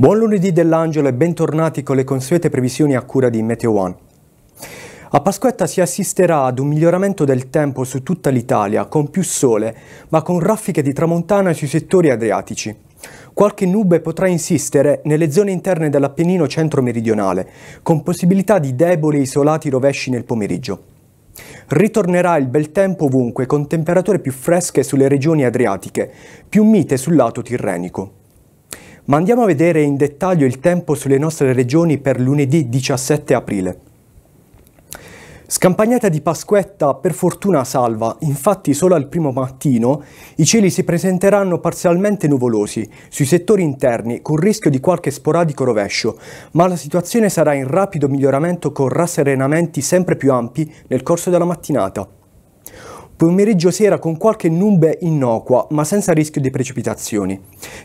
Buon lunedì dell'Angelo e bentornati con le consuete previsioni a cura di Meteo One. A Pasquetta si assisterà ad un miglioramento del tempo su tutta l'Italia, con più sole, ma con raffiche di tramontana sui settori adriatici. Qualche nube potrà insistere nelle zone interne dell'Appennino centro-meridionale, con possibilità di deboli e isolati rovesci nel pomeriggio. Ritornerà il bel tempo ovunque, con temperature più fresche sulle regioni adriatiche, più mite sul lato tirrenico. Ma andiamo a vedere in dettaglio il tempo sulle nostre regioni per lunedì 17 aprile. Scampagnata di Pasquetta per fortuna salva, infatti solo al primo mattino i cieli si presenteranno parzialmente nuvolosi sui settori interni con rischio di qualche sporadico rovescio, ma la situazione sarà in rapido miglioramento con rasserenamenti sempre più ampi nel corso della mattinata. Pomeriggio sera con qualche nube innocua, ma senza rischio di precipitazioni.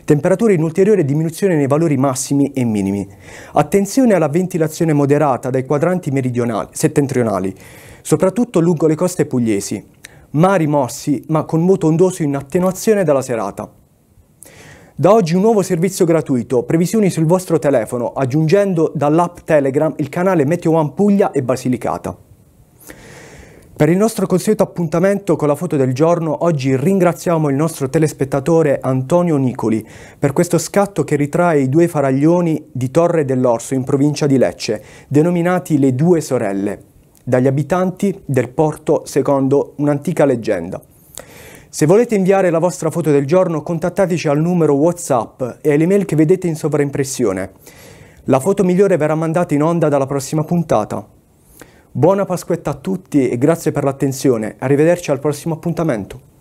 Temperature in ulteriore diminuzione nei valori massimi e minimi. Attenzione alla ventilazione moderata dai quadranti meridionali, settentrionali, soprattutto lungo le coste pugliesi. Mari mossi, ma con moto ondoso in attenuazione dalla serata. Da oggi un nuovo servizio gratuito, previsioni sul vostro telefono, aggiungendo dall'app Telegram il canale Meteo One Puglia e Basilicata. Per il nostro consueto appuntamento con la foto del giorno, oggi ringraziamo il nostro telespettatore Antonio Nicoli per questo scatto che ritrae i due faraglioni di Torre dell'Orso in provincia di Lecce, denominati le due sorelle, dagli abitanti del porto secondo un'antica leggenda. Se volete inviare la vostra foto del giorno, contattateci al numero WhatsApp e all'email che vedete in sovraimpressione. La foto migliore verrà mandata in onda dalla prossima puntata. Buona Pasquetta a tutti e grazie per l'attenzione. Arrivederci al prossimo appuntamento.